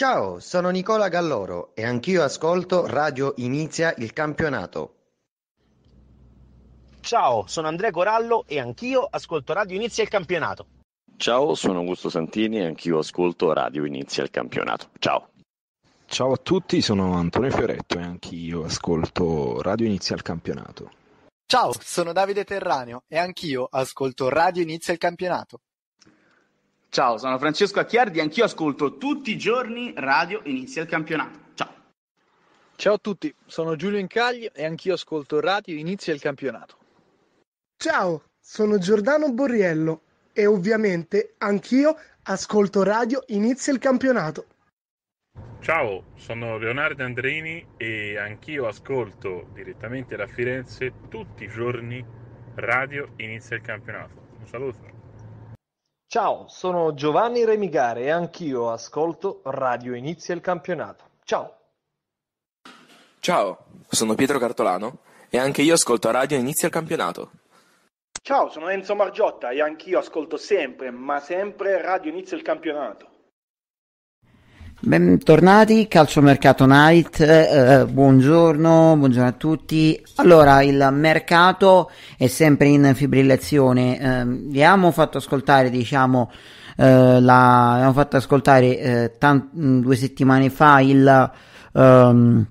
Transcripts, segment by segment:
Ciao, sono Nicola Galloro e anch'io ascolto Radio Inizia il Campionato. Ciao, sono Andrea Corallo e anch'io ascolto Radio Inizia il Campionato. Ciao, sono Augusto Santini e anch'io ascolto Radio Inizia il Campionato. Ciao. Ciao a tutti, sono Antonio Fioretto e anch'io ascolto Radio Inizia il Campionato. Ciao, sono Davide Terraneo e anch'io ascolto Radio Inizia il Campionato. Ciao, sono Francesco Acchiardi, anch'io ascolto tutti i giorni Radio Inizia il Campionato. Ciao. Ciao a tutti, sono Giulio Incagli e anch'io ascolto Radio Inizia il Campionato. Ciao, sono Giordano Borriello e ovviamente anch'io ascolto Radio Inizia il Campionato. Ciao, sono Leonardo Andrini e anch'io ascolto direttamente da Firenze tutti i giorni Radio Inizia il Campionato. Un saluto. Ciao, sono Giovanni Remigare e anch'io ascolto Radio Inizia il Campionato. Ciao! Ciao, sono Pietro Cartolano e anche io ascolto Radio Inizia il Campionato. Ciao, sono Enzo Margiotta e anch'io ascolto sempre, ma sempre Radio Inizia il Campionato. Bentornati, Calciomercato Night, eh, buongiorno, buongiorno a tutti. Allora, il mercato è sempre in fibrillazione, eh, vi abbiamo fatto ascoltare, diciamo, eh, la, abbiamo fatto ascoltare eh, tant- mm, due settimane fa il... Um,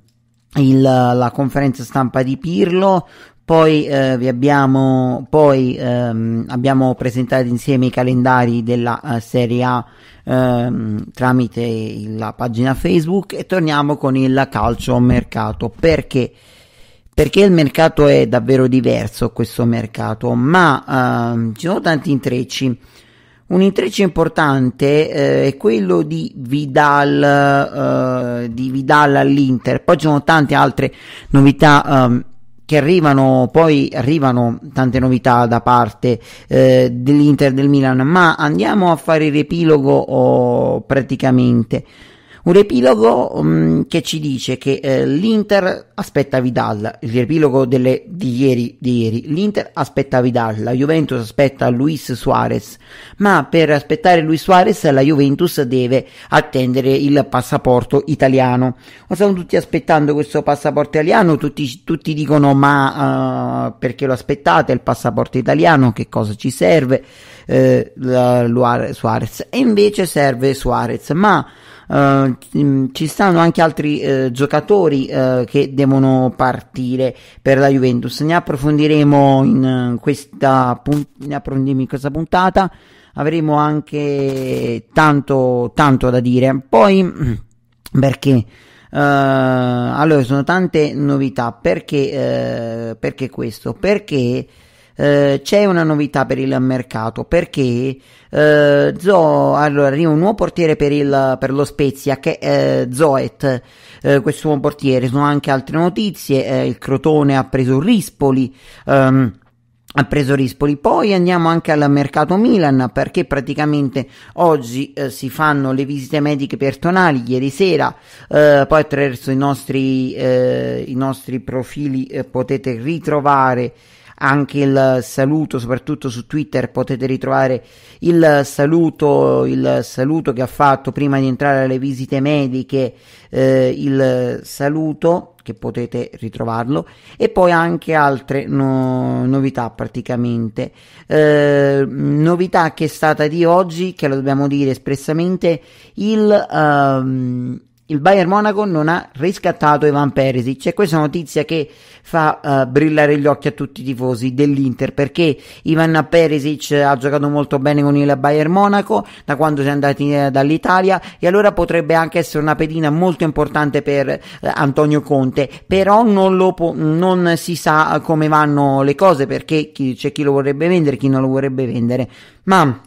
il, la conferenza stampa di Pirlo, poi, eh, vi abbiamo, poi ehm, abbiamo presentato insieme i calendari della uh, Serie A ehm, tramite la pagina Facebook e torniamo con il calcio mercato. Perché? Perché il mercato è davvero diverso, questo mercato, ma ehm, ci sono tanti intrecci. Un intreccio importante eh, è quello di Vidal, eh, di Vidal all'Inter, poi ci sono tante altre novità. Ehm, che arrivano, poi arrivano tante novità da parte eh, dell'Inter del Milan, ma andiamo a fare il riepilogo oh, praticamente. Un riepilogo mm, che ci dice che eh, l'Inter aspetta Vidal, il riepilogo delle, di, ieri, di ieri, l'Inter aspetta Vidal, la Juventus aspetta Luis Suarez, ma per aspettare Luis Suarez la Juventus deve attendere il passaporto italiano. Ma stanno tutti aspettando questo passaporto italiano, tutti, tutti dicono ma uh, perché lo aspettate il passaporto italiano, che cosa ci serve eh, la, Suarez? E invece serve Suarez, ma eh, mm, ci stanno anche altri uh, giocatori uh, che devono partire per la Juventus. Ne approfondiremo in questa, punt- ne approfondiremo in questa puntata. Avremo anche tanto, tanto da dire. Poi, perché? allora, sono tante novità. Perché, perché questo? Perché eh, c'è una novità per il mercato perché eh, Zo, allora, arriva un nuovo portiere per, il, per lo Spezia che è eh, Zoet, eh, questo nuovo portiere, sono anche altre notizie, il Crotone ha preso Rispoli. Ehm, ha preso Rispoli. Poi andiamo anche al mercato Milan perché praticamente oggi eh, si fanno le visite mediche personali, ieri sera, eh, poi attraverso i nostri, eh, i nostri profili potete ritrovare anche il saluto, soprattutto su Twitter potete ritrovare il saluto, il saluto che ha fatto prima di entrare alle visite mediche, eh, il saluto che potete ritrovarlo e poi anche altre no- novità praticamente eh, novità che è stata di oggi che lo dobbiamo dire espressamente il, um, il Bayern Monaco non ha riscattato Ivan Perisic e questa notizia che fa uh, brillare gli occhi a tutti i tifosi dell'Inter perché Ivan Perisic ha giocato molto bene con il Bayern Monaco da quando si è andati uh, dall'Italia e allora potrebbe anche essere una pedina molto importante per uh, Antonio Conte però non, po- non si sa come vanno le cose perché chi- c'è chi lo vorrebbe vendere chi non lo vorrebbe vendere ma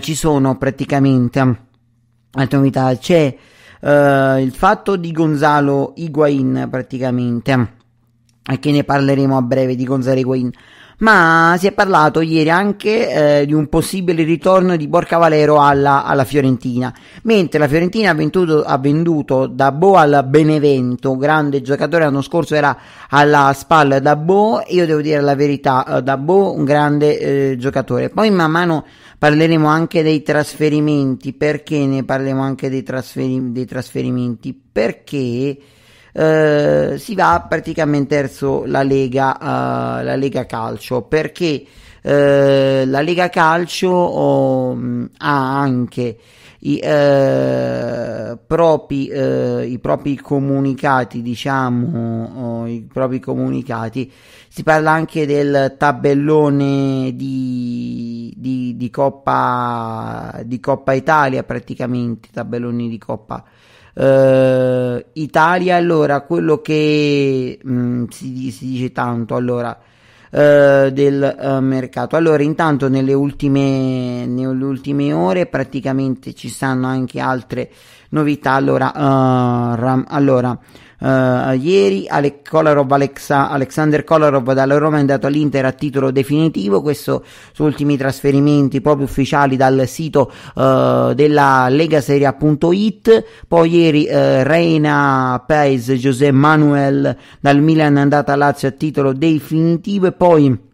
ci sono praticamente altre novità c'è eh, il fatto di Gonzalo Higuain praticamente eh, e che ne parleremo a breve di Gonzalo Higuain ma si è parlato ieri anche eh, di un possibile ritorno di Borca Valero alla, alla Fiorentina, mentre la Fiorentina ha venduto, ha venduto Dabbo al Benevento, grande giocatore, l'anno scorso era alla spalla da Bo, io devo dire la verità, eh, da Bo un grande eh, giocatore, poi man mano parleremo anche dei trasferimenti, perché ne parliamo anche dei, trasferi- dei trasferimenti? Perché eh, si va praticamente verso la Lega, eh, la Lega Calcio perché eh, la Lega Calcio oh, ha anche i, eh, propri, eh, i propri comunicati, diciamo, oh, i propri comunicati. Si parla anche del tabellone di, di, di, Coppa, di Coppa Italia, praticamente, tabelloni di Coppa Italia Uh, Italia, allora, quello che mh, mm, si, si, dice tanto, allora, uh, del uh, mercato. Allora, intanto nelle ultime, nelle ultime ore praticamente ci stanno anche altre novità. Allora, ram, allora uh, ieri Ale Kolarov, Alexa, Alexander Kolarov dalla Roma è andato all'Inter a titolo definitivo questo su ultimi trasferimenti proprio ufficiali dal sito uh, della legaseria.it poi ieri uh, Reina Paes José Manuel dal Milan è andata a Lazio a titolo definitivo e poi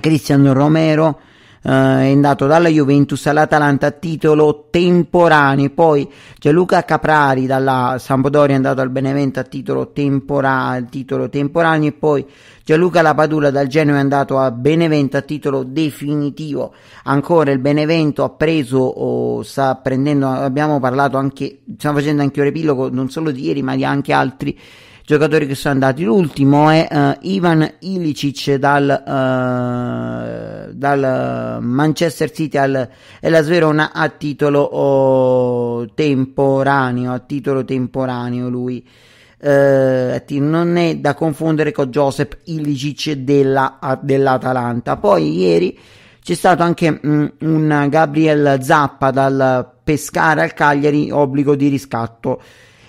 Cristiano Romero eh, è andato dalla Juventus all'Atalanta a titolo temporaneo, poi Gianluca Caprari dalla Sampdoria è andato al Benevento a titolo, tempora- titolo temporaneo e poi Gianluca Lapadula dal Genoa è andato a Benevento a titolo definitivo, ancora il Benevento ha preso o sta prendendo, abbiamo parlato anche, stiamo facendo anche un riepilogo non solo di ieri ma di anche altri giocatori che sono andati. L'ultimo è uh, Ivan Ilicic dal, uh, dal Manchester City al, e la Sverona a titolo oh, temporaneo, a titolo temporaneo lui. Uh, non è da confondere con Joseph Ilicic della, dell'Atalanta. Poi ieri c'è stato anche mh, mm, un Gabriel Zappa dal Pescara al Cagliari, obbligo di riscatto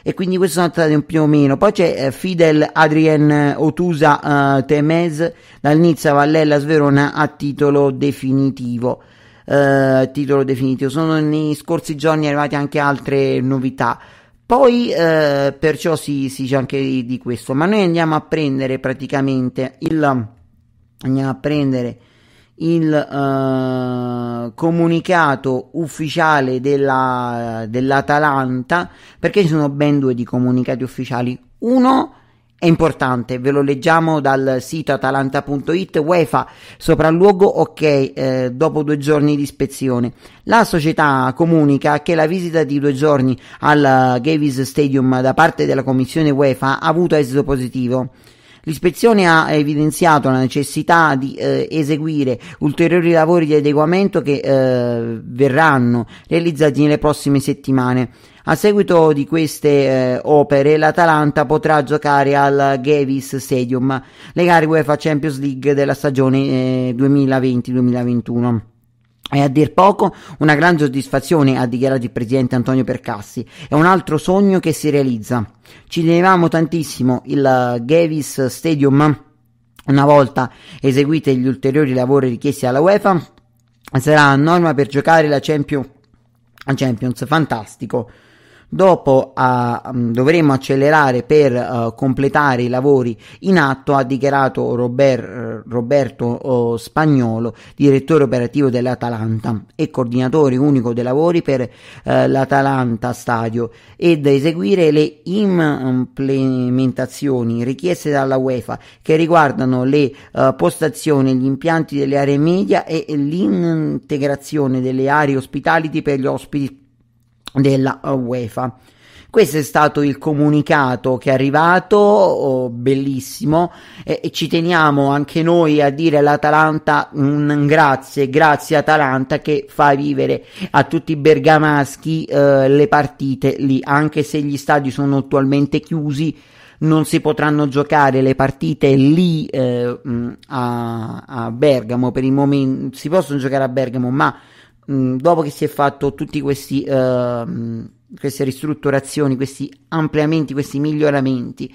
e quindi questi sono entrati un più o meno. Poi c'è eh, Fidel Adrien Otusa eh, Temez dal Nizza Vallella Sverona a titolo definitivo. Eh, titolo definitivo. Sono nei scorsi giorni arrivate anche altre novità. Poi eh, perciò si, si dice anche di, di, questo, ma noi andiamo a prendere praticamente il andiamo a prendere il uh, comunicato ufficiale della, dell'Atalanta, perché ci sono ben due di comunicati ufficiali. Uno è importante, ve lo leggiamo dal sito atalanta.it, UEFA, sopralluogo ok, eh, dopo due giorni di ispezione. La società comunica che la visita di due giorni al Gavis Stadium da parte della commissione UEFA ha avuto esito positivo. L'ispezione ha evidenziato la necessità di eh, eseguire ulteriori lavori di adeguamento che eh, verranno realizzati nelle prossime settimane. A seguito di queste eh, opere, l'Atalanta potrà giocare al Gavis Stadium le gare UEFA Champions League della stagione eh, 2020-2021. È a dir poco una gran soddisfazione, ha dichiarato il presidente Antonio Percassi. È un altro sogno che si realizza. Ci tenevamo tantissimo il eh, Gavis Stadium. Una volta eseguiti gli ulteriori lavori richiesti alla UEFA, sarà a norma per giocare la Champions. Champions, fantastico. Dopo uh, dovremo accelerare per uh, completare i lavori in atto, ha dichiarato Robert, eh, Roberto eh, Spagnolo, direttore operativo dell'Atalanta e coordinatore unico dei lavori per uh, l'Atalanta Stadio, ed eseguire le implementazioni richieste dalla UEFA che riguardano le uh, postazioni, gli impianti delle aree media e l'integrazione delle aree ospitality per gli ospiti della UEFA. Questo è stato il comunicato che è arrivato, oh, bellissimo, e, e, ci teniamo anche noi a dire all'Atalanta un grazie, grazie Atalanta che fa vivere a tutti i bergamaschi eh, le partite lì, anche se gli stadi sono attualmente chiusi, non si potranno giocare le partite lì eh, a, a Bergamo per il momento, si possono giocare a Bergamo, ma Mm, dopo che si è fatto tutti questi uh, queste ristrutturazioni, questi ampliamenti, questi miglioramenti.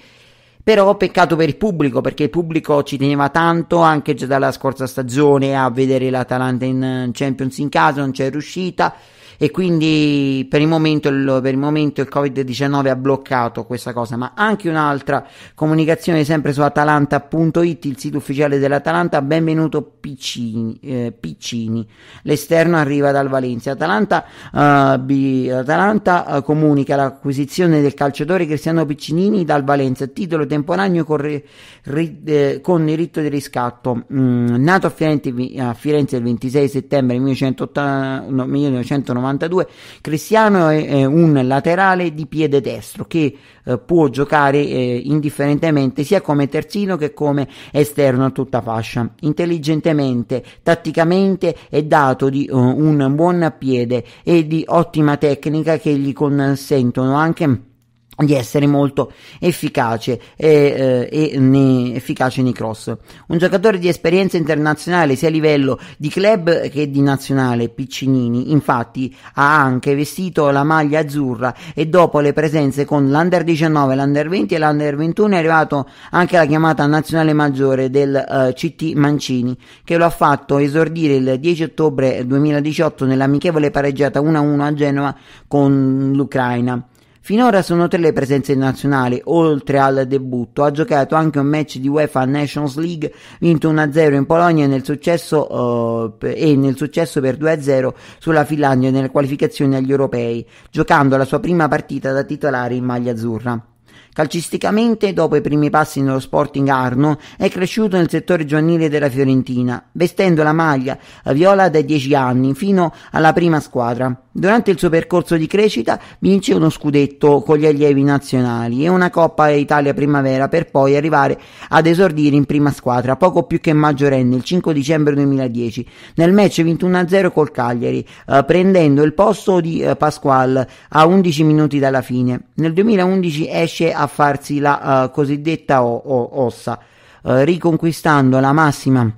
Però peccato per il pubblico, perché il pubblico ci teneva tanto anche già dalla scorsa stagione a vedere l'Atalanta in eh, Champions in casa, non c'è riuscita e quindi per il momento il, per il, momento il Covid-19 ha bloccato questa cosa, ma anche un'altra comunicazione sempre su atalanta.it, il sito ufficiale dell'Atalanta, benvenuto Piccini, eh, Piccini. l'esterno arriva dal Valencia. Atalanta, eh, B, Atalanta eh, comunica l'acquisizione del calciatore Cristiano Piccinini dal Valencia, titolo temporaneo con, re, re, eh, con diritto di riscatto, mm, nato a Firenze, a Firenze, il 26 settembre 1980, no, 1990 92. Cristiano è, è un laterale di piede destro che eh, può giocare eh, indifferentemente sia come terzino che come esterno a tutta fascia. Intelligentemente, tatticamente è dato di uh, un buon piede e di ottima tecnica che gli consentono anche di essere molto efficace e, eh, e nei, efficace nei cross. Un giocatore di esperienza internazionale sia a livello di club che di nazionale, Piccinini, infatti ha anche vestito la maglia azzurra e dopo le presenze con l'Under 19, l'Under 20 e l'Under 21 è arrivato anche la chiamata nazionale maggiore del eh, CT Mancini, che lo ha fatto esordire il 10 ottobre 2018 nell'amichevole pareggiata 1-1 a Genova con l'Ucraina. Finora sono tre le presenze nazionali, oltre al debutto, ha giocato anche un match di UEFA Nations League vinto 1-0 in Polonia e nel successo, uh, e nel successo per 2-0 sulla Finlandia nelle qualificazioni agli europei, giocando la sua prima partita da titolare in maglia azzurra. Calcisticamente, dopo i primi passi nello Sporting Arno, è cresciuto nel settore giovanile della Fiorentina, vestendo la maglia viola dai 10 anni fino alla prima squadra. Durante il suo percorso di crescita vince uno scudetto con gli allievi nazionali e una Coppa Italia Primavera per poi arrivare ad esordire in prima squadra poco più che maggiorenne il 5 dicembre 2010 nel match 21-0 col Cagliari, eh, prendendo il posto di eh, Pasquale a 11 minuti dalla fine. Nel 2011 esce a a farsi la uh, cosiddetta o- o- ossa, uh, riconquistando la massima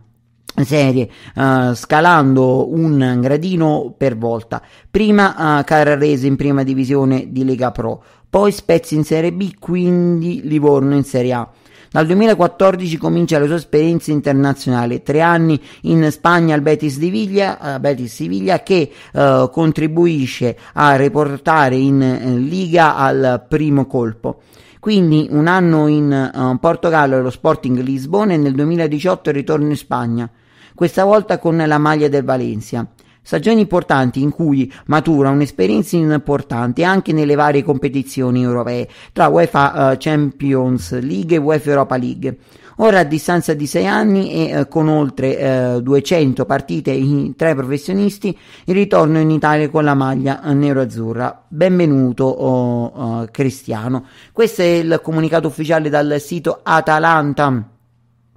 serie uh, scalando un gradino per volta prima uh, Carrarese in prima divisione di Lega Pro poi Spezia in Serie B quindi Livorno in Serie A dal 2014 comincia la sua esperienza internazionale, tre anni in Spagna al Betis, di Viglia, Betis Siviglia che uh, contribuisce a riportare in, in Liga al primo colpo quindi un anno in uh, Portogallo allo Sporting Lisbona e nel 2018 ritorno in Spagna, questa volta con la maglia del Valencia. Stagioni importanti in cui matura un'esperienza importante anche nelle varie competizioni europee, tra UEFA eh, Champions League e UEFA Europa League. Ora a distanza di sei anni e eh, con oltre eh, 200 partite in, tra i professionisti, il ritorno in Italia con la maglia nero-azzurra. Benvenuto oh, oh, Cristiano. Questo è il comunicato ufficiale dal sito Atalanta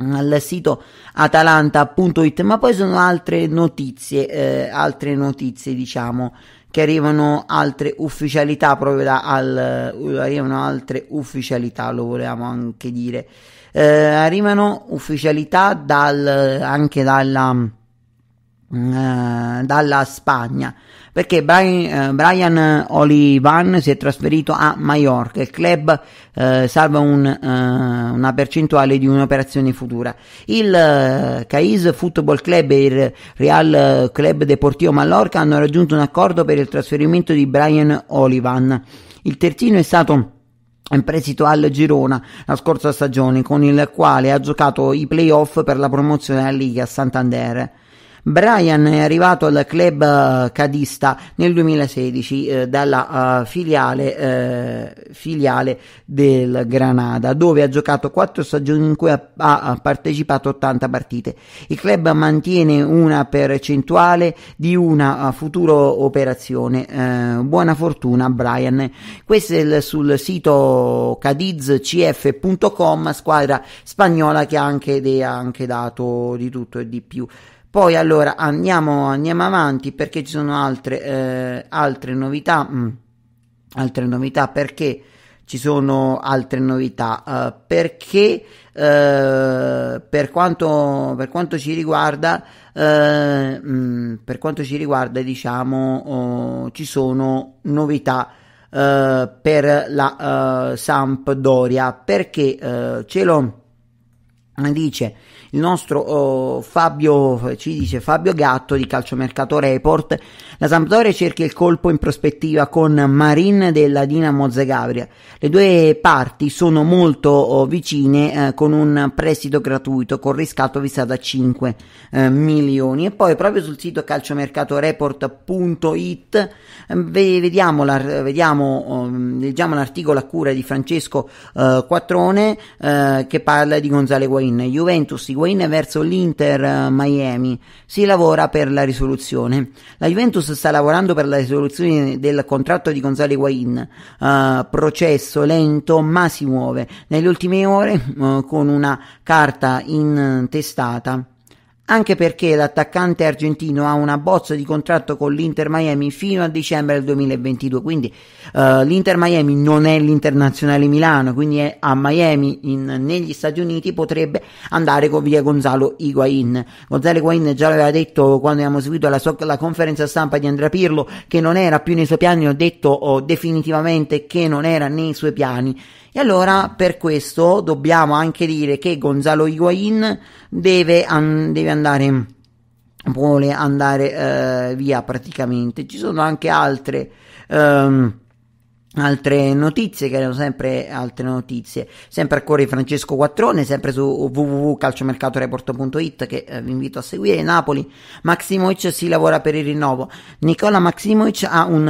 al sito atalanta.it ma poi sono altre notizie eh, altre notizie diciamo che arrivano altre ufficialità proprio da al eh, arrivano altre ufficialità lo volevamo anche dire eh, arrivano ufficialità dal, anche dalla, mm, eh, dalla Spagna perché Brian, eh, Brian Olivan si è trasferito a Mallorca. Il club eh, salva un, eh, una percentuale di un'operazione futura. Il eh, Caiz Football Club e il Real Club Deportivo Mallorca hanno raggiunto un accordo per il trasferimento di Brian Olivan. Il terzino è stato in prestito al Girona la scorsa stagione con il quale ha giocato i playoff per la promozione alla Liga Santander. Brian è arrivato al club eh, cadista nel 2016 eh, dalla uh, filiale, eh, filiale, del Granada, dove ha giocato 4 stagioni in cui ha, ha partecipato 80 partite. Il club mantiene una percentuale di una eh, futura operazione. Eh, buona fortuna, Brian. Questo è il, sul sito cadizcf.com, squadra spagnola che anche, ha anche dato di tutto e di più. Poi allora andiamo, andiamo avanti perché ci sono altre, eh, altre novità. Mm. Altre novità perché ci sono altre novità. Uh, perché Uh, per, quanto, per quanto ci riguarda, uh, eh, mh, mm, per quanto ci riguarda, diciamo, uh, ci sono novità per la Sampdoria perché ce lo dice il nostro oh, Fabio ci dice Fabio Gatto di Calciomercato Report la Sampdoria cerca il colpo in prospettiva con Marin della Dinamo Zagabria le due parti sono molto oh, vicine eh, con un prestito gratuito con riscatto fissato a 5 eh, milioni e poi proprio sul sito calciomercatoreport.it eh, vediamo, la, vediamo oh, leggiamo l'articolo a cura di Francesco eh, Quattrone eh, che parla di Gonzalo Guain Juventus Higuain verso l'Inter eh, Miami. Si lavora per la risoluzione. La Juventus sta lavorando per la risoluzione del contratto di Gonzalo Higuain. Uh, eh, processo lento ma si muove. Nelle ultime ore uh, con una carta intestata anche perché l'attaccante argentino ha una bozza di contratto con l'Inter Miami fino a dicembre del 2022, quindi uh, l'Inter Miami non è l'internazionale Milano, quindi è a Miami in, negli Stati Uniti potrebbe andare con via Gonzalo Higuain. Gonzalo Higuain già l'aveva detto quando abbiamo seguito la, so- la conferenza stampa di Andrea Pirlo che non era più nei suoi piani, ho detto oh, definitivamente che non era nei suoi piani e allora per questo dobbiamo anche dire che Gonzalo Higuain deve, an- deve andare vuole andare eh, via praticamente ci sono anche altre ehm, altre notizie che erano sempre altre notizie sempre a cuore di Francesco Quattrone sempre su www.calciomercatoreporto.it che eh, vi invito a seguire Napoli Maximovic si lavora per il rinnovo Nicola Maximovic ha un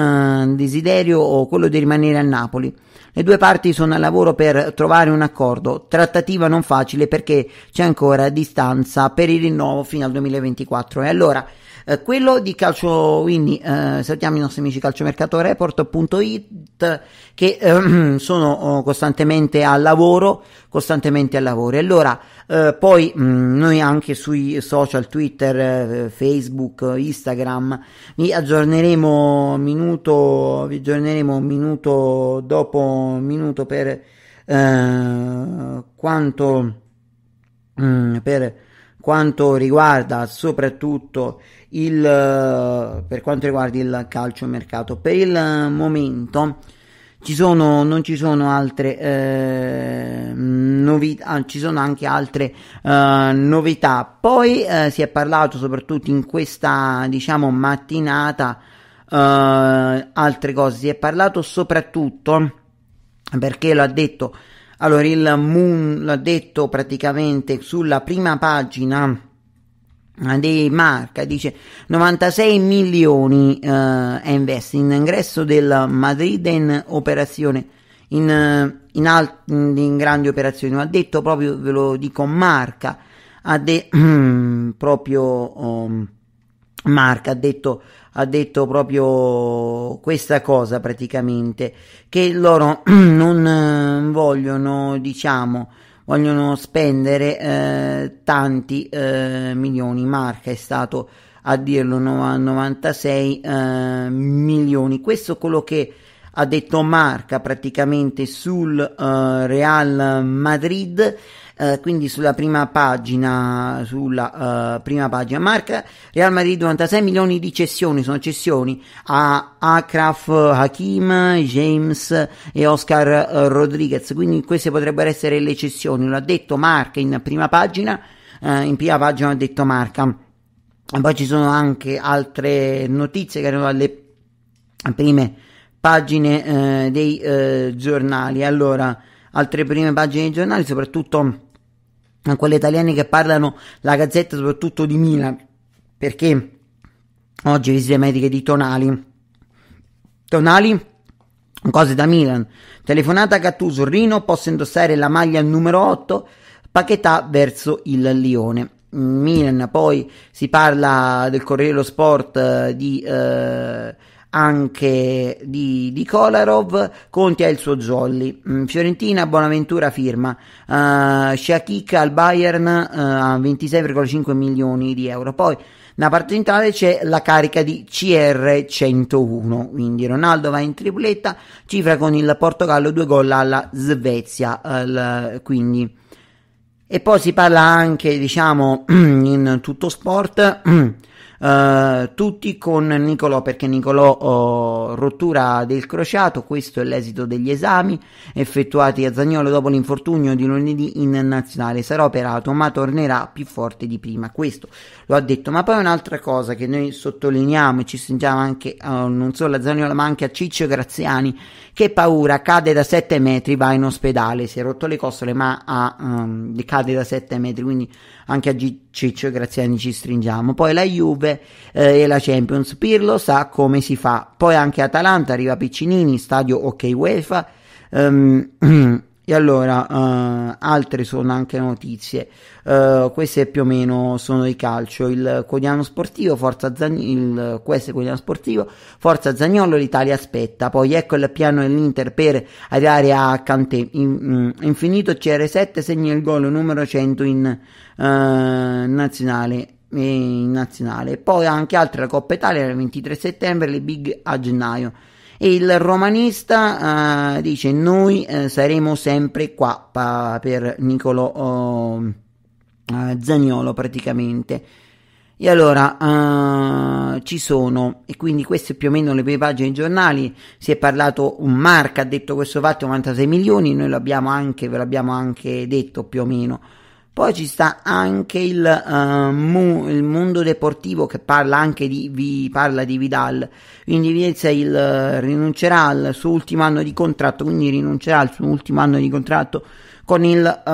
uh, desiderio quello di rimanere a Napoli le due parti sono al lavoro per trovare un accordo, trattativa non facile perché c'è ancora distanza per il rinnovo fino al 2024. E allora eh, quello di Calcio Winnie, eh, salutiamo i nostri amici calciomercatoreport.it che ehm, sono oh, costantemente al lavoro, costantemente al lavoro. E allora, eh, poi mh, mm, noi anche sui social, Twitter, eh, Facebook, Instagram, vi aggiorneremo minuto, vi aggiorneremo minuto dopo minuto per eh, quanto mh, mm, per quanto riguarda soprattutto il, eh, per quanto riguarda il calcio mercato. Per il eh, momento ci sono, non ci sono altre eh, novità, ah, ci sono anche altre eh, novità. Poi eh, si è parlato soprattutto in questa diciamo mattinata eh, altre cose, si è parlato soprattutto perché l'ha ha detto allora, il Moon l'ha detto praticamente sulla prima pagina dei marca dice 96 milioni eh, invest in ingresso del Madrid in operazione in, eh, in, al, in grandi operazioni ha detto proprio ve lo dico marca ha de- proprio um, marca ha detto ha detto proprio questa cosa praticamente, che loro non eh, vogliono, diciamo, vogliono spendere eh, tanti eh, milioni. Marca è stato a dirlo 96 eh, milioni. Questo è quello che ha detto Marca praticamente sul eh, Real Madrid. Eh, quindi sulla prima pagina, sulla eh, prima pagina. Marca Real Madrid 96 milioni di cessioni, sono cessioni a Akraf Hakim, James e Oscar eh, Rodriguez, quindi queste potrebbero essere le cessioni, l'ha detto Marca in prima pagina, eh, in prima pagina ha detto Marca. Poi ci sono anche altre notizie che erano alle prime pagine eh, dei eh, giornali. Allora, altre prime pagine dei giornali, soprattutto a quelle italiane che parlano la gazzetta soprattutto di Milan perché oggi visite mediche di Tonali. Tonali, cose da Milan. Telefonata a Gattuso, Rino posso indossare la maglia numero 8, Paquetà verso il Lione. Milan, poi si parla del Corriere dello Sport eh, di... Eh, anche di, di Kolarov, Conti ha il suo Zolli, mm, Fiorentina Bonaventura firma, uh, eh, Shakika al Bayern eh, a 26,5 milioni di euro, poi nella parte centrale c'è la carica di CR101, quindi Ronaldo va in tripletta, cifra con il Portogallo due gol alla Svezia, al, eh, quindi... E poi si parla anche, diciamo, in tutto sport eh, tutti con Nicolò perché Nicolò oh, rottura del crociato, questo è l'esito degli esami effettuati a Zagnolo dopo l'infortunio di lunedì in nazionale, sarà operato ma tornerà più forte di prima, questo lo ha detto, ma poi un'altra cosa che noi sottolineiamo e ci stringiamo anche oh, non solo a Zagnolo ma anche a Ciccio Graziani che paura, cade da 7 metri, va in ospedale, si è rotto le costole ma ha, um, cade da 7 metri, quindi anche a G- Ciccio Graziani ci stringiamo, poi la Juve Juve eh, e la Champions. Pirlo sa come si fa. Poi anche Atalanta, arriva Piccinini, stadio ok UEFA. Um, e allora, uh, altre sono anche notizie. Uh, queste più o meno sono di calcio. Il quotidiano sportivo, Forza Zagnolo, il, è quotidiano sportivo, Forza Zagnolo, l'Italia aspetta. Poi ecco il piano dell'Inter per arrivare a Kanté. In, mm, infinito CR7 segna il gol numero 100 in uh, nazionale in nazionale. Poi anche altre, la Coppa Italia il 23 settembre, le big a gennaio. E il romanista eh, dice: Noi eh, saremo sempre qua pa- per Nicolo oh, eh, Zaniolo, praticamente. E allora uh, ci sono, e quindi queste più o meno le prime pagine dei giornali, si è parlato, un Marca ha detto questo fatto 96 milioni, noi l'abbiamo anche, ve l'abbiamo anche detto più o meno. Poi ci sta anche il, uh, mu- il mondo deportivo che parla anche di, vi parla di Vidal, quindi il, uh, rinuncerà al suo ultimo anno di contratto, quindi rinuncerà al suo ultimo anno di contratto con il, uh,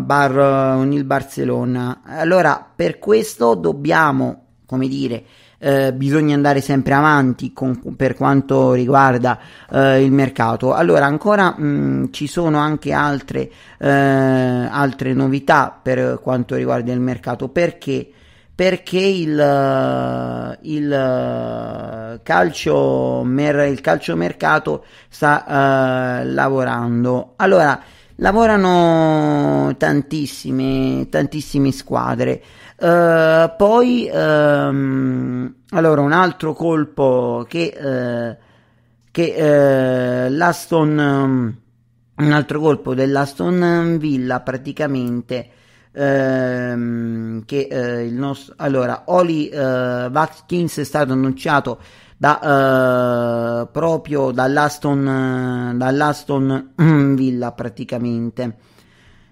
bar, con il Barcellona. Allora, per questo dobbiamo, come dire, eh, bisogna andare sempre avanti con, per quanto riguarda eh, il mercato. Allora, ancora mh, mm, ci sono anche altre, eh, altre novità per quanto riguarda il mercato. Perché? perché il, eh, eh, il, calcio, il calciomercato sta uh, lavorando. Allora, lavorano tantissime, tantissime squadre. Uh, poi, um, allora, un altro colpo che, uh, che uh, l'Aston, um, un altro colpo dell'Aston Villa praticamente. Ehm, che il nostro allora Oli Watkins è stato annunciato da, proprio dall'Aston, dall'Aston Villa praticamente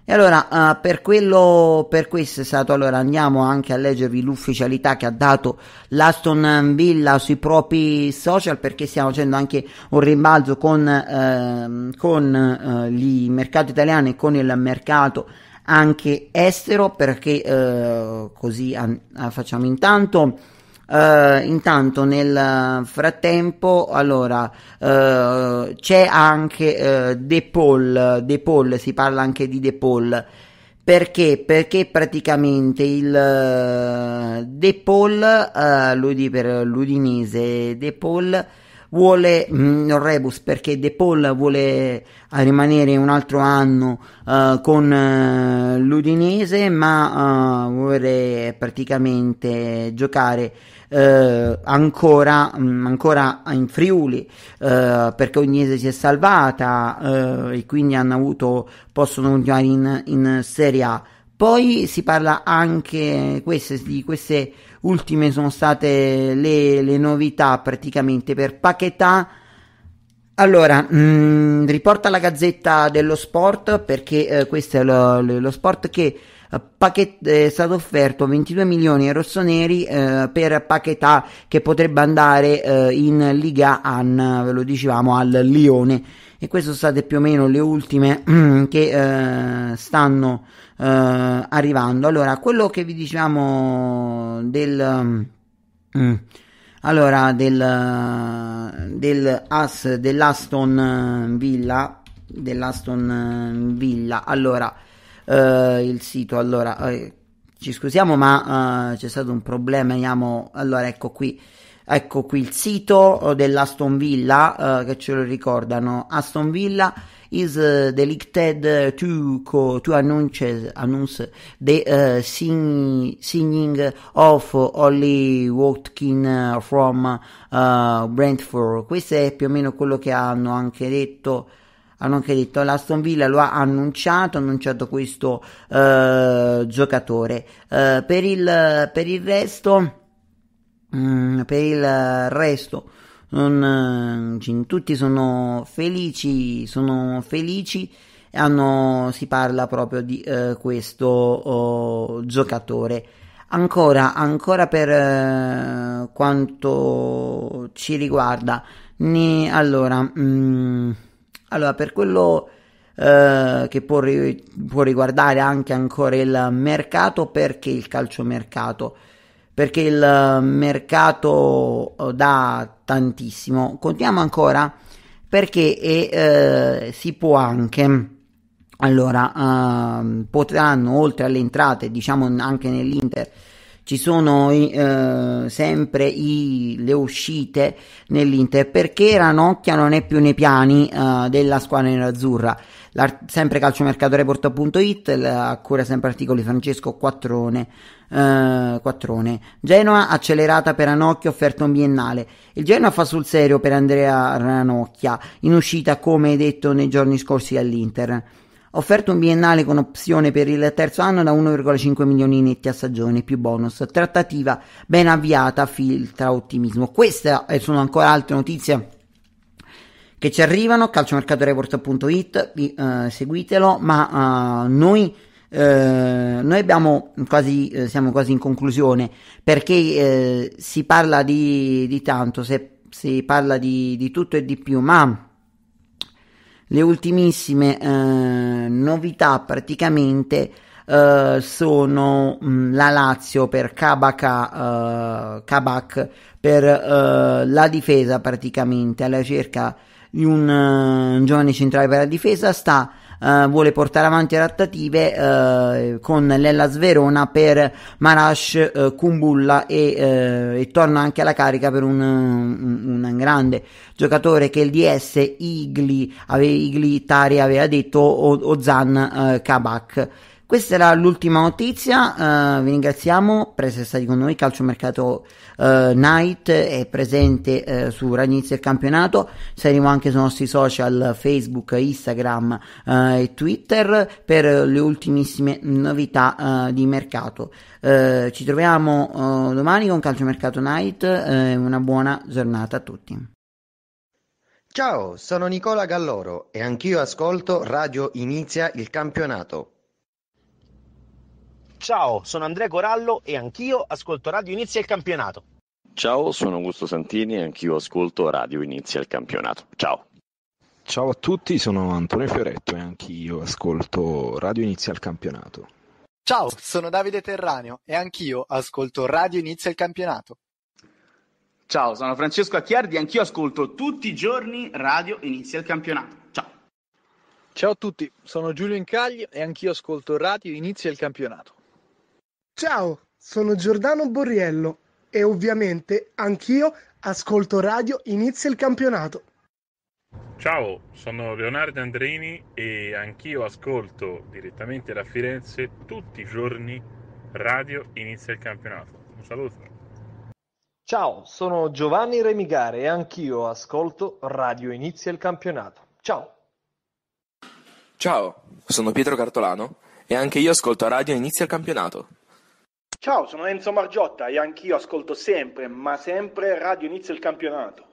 e allora, uh, per, quello, per questo è stato, allora andiamo anche a leggervi l'ufficialità che ha dato l'Aston Villa sui propri social, perché stiamo facendo anche un rimbalzo con, uh, con uh, eh, il mercato italiano e con il mercato anche estero, perché eh, così an- facciamo intanto Uh, intanto nel frattempo allora uh, c'è anche uh, De Paul De Paul si parla anche di De Paul perché? Perché praticamente il De Paul, lui per l'Udinese, De Paul vuole mh, mm, Rebus perché De Paul vuole rimanere un altro anno uh, con uh, l'Udinese ma uh, vuole praticamente giocare eh, ancora, mh, mm, ancora, in Friuli eh, perché Ognese si è salvata eh, e quindi hanno avuto, possono continuare in, in Serie A. Poi si parla anche queste, di queste ultime sono state le, le novità praticamente per Paquetà. Allora, mh, mm, riporta la gazzetta dello sport perché eh, questo è lo, lo, sport che pacchet- eh, è stato offerto 22 milioni ai rossoneri eh, per Paquetà che potrebbe andare eh, in Liga An, ve lo dicevamo, al Lione. E queste sono state più o meno le ultime che eh, stanno eh, arrivando. Allora, quello che vi diciamo del... Mm, mm, allora, del, del as, dell'Aston Villa, dell'Aston mm, Villa. Allora, eh, il sito. Allora, eh, ci scusiamo, ma eh, c'è stato un problema. Andiamo, allora, ecco qui. Ecco qui il sito eh, dell'Aston Villa eh, che ce lo ricordano. Aston Villa is uh, delicted to, co, to announce, announce the uh, sing, singing of Holly Watkin from uh, Brentford. Questo è più o meno quello che hanno anche detto hanno anche detto l'Aston Villa lo ha annunciato, ha annunciato questo eh, giocatore. Eh, per, il, per il resto, mm, per il resto, non, eh, tutti sono felici, sono felici. Hanno, si parla proprio di eh, questo oh, giocatore. Ancora, ancora per eh, quanto ci riguarda, ne, allora, mm, allora, per quello eh, che può, ri- può, riguardare anche ancora il mercato, perché il calciomercato? Perché il mercato eh, dà tantissimo. Contiamo ancora perché eh, si può anche. Allora, eh, potranno oltre alle entrate, diciamo anche nell'Inter, ci sono eh, sempre i, le uscite nell'Inter perché Ranocchia non è più nei piani eh, della squadra nerazzurra. La, sempre calciomercatoreporto.it, a cura sempre articoli Francesco Quattrone. Uh, quattrone. Genoa accelerata per Ranocchia, offerta un biennale. Il Genoa fa sul serio per Andrea Ranocchia, in uscita come detto nei giorni scorsi all'Inter. Offerto un biennale con opzione per il terzo anno da 1,5 milioni netti a stagione più bonus. Trattativa ben avviata, filtra ottimismo. Queste sono ancora altre notizie che ci arrivano. Calciomercatoreport.it, eh, seguitelo, ma eh, noi. Eh, noi abbiamo quasi, eh, siamo quasi in conclusione perché eh, si parla di, di tanto, se, si parla di, di tutto e di più, ma le ultimissime eh, novità praticamente eh, sono mh, mm, la Lazio per Kabaka, eh, Kabak per eh, la difesa praticamente alla ricerca di un, eh, un giovane centrale per la difesa sta eh, vuole portare avanti trattative rattative eh, con l'Ellas Verona per Marash, eh, Kumbulla e, eh, e, torna anche alla carica per un, un, un grande giocatore che il DS Igli, ave, Igli Tari aveva detto o, o Zan Kabak. Questa era l'ultima notizia, uh, vi ringraziamo per essere stati con noi, Calciomercato uh, Night è presente uh, su Rai Inizio il campionato, saremo anche sui nostri social Facebook, Instagram uh, e Twitter per le ultimissime novità di mercato. ci troviamo domani con Calciomercato Night, una buona giornata a tutti. Ciao, sono Nicola Galloro e anch'io ascolto Radio Inizia il campionato. Ciao, sono Andrea Corallo e anch'io ascolto Radio Inizia il campionato. Ciao, sono Augusto Santini e anch'io ascolto Radio Inizia il campionato. Ciao. Ciao a tutti, sono Antonio Fioretto e anch'io ascolto Radio Inizia il campionato. Ciao, sono Davide Terraneo e anch'io ascolto Radio Inizia il campionato. Ciao, sono Francesco Acchiardi e anch'io ascolto tutti i giorni Radio Inizia il campionato. Ciao. Ciao a tutti, sono Giulio Incagli e anch'io ascolto Radio Inizia il campionato. Ciao, sono Giordano Borriello e ovviamente anch'io ascolto Radio Inizia il campionato. Ciao, sono Leonardo Andrini e anch'io ascolto direttamente da Firenze tutti i giorni Radio Inizia il campionato. Un saluto. Ciao, sono Giovanni Remigare e anch'io ascolto Radio Inizia il campionato. Ciao. Ciao, sono Pietro Cartolano e anche io ascolto Radio Inizia il campionato. Ciao, sono Enzo Margiotta e anch'io ascolto sempre, ma sempre Radio Inizio il Campionato.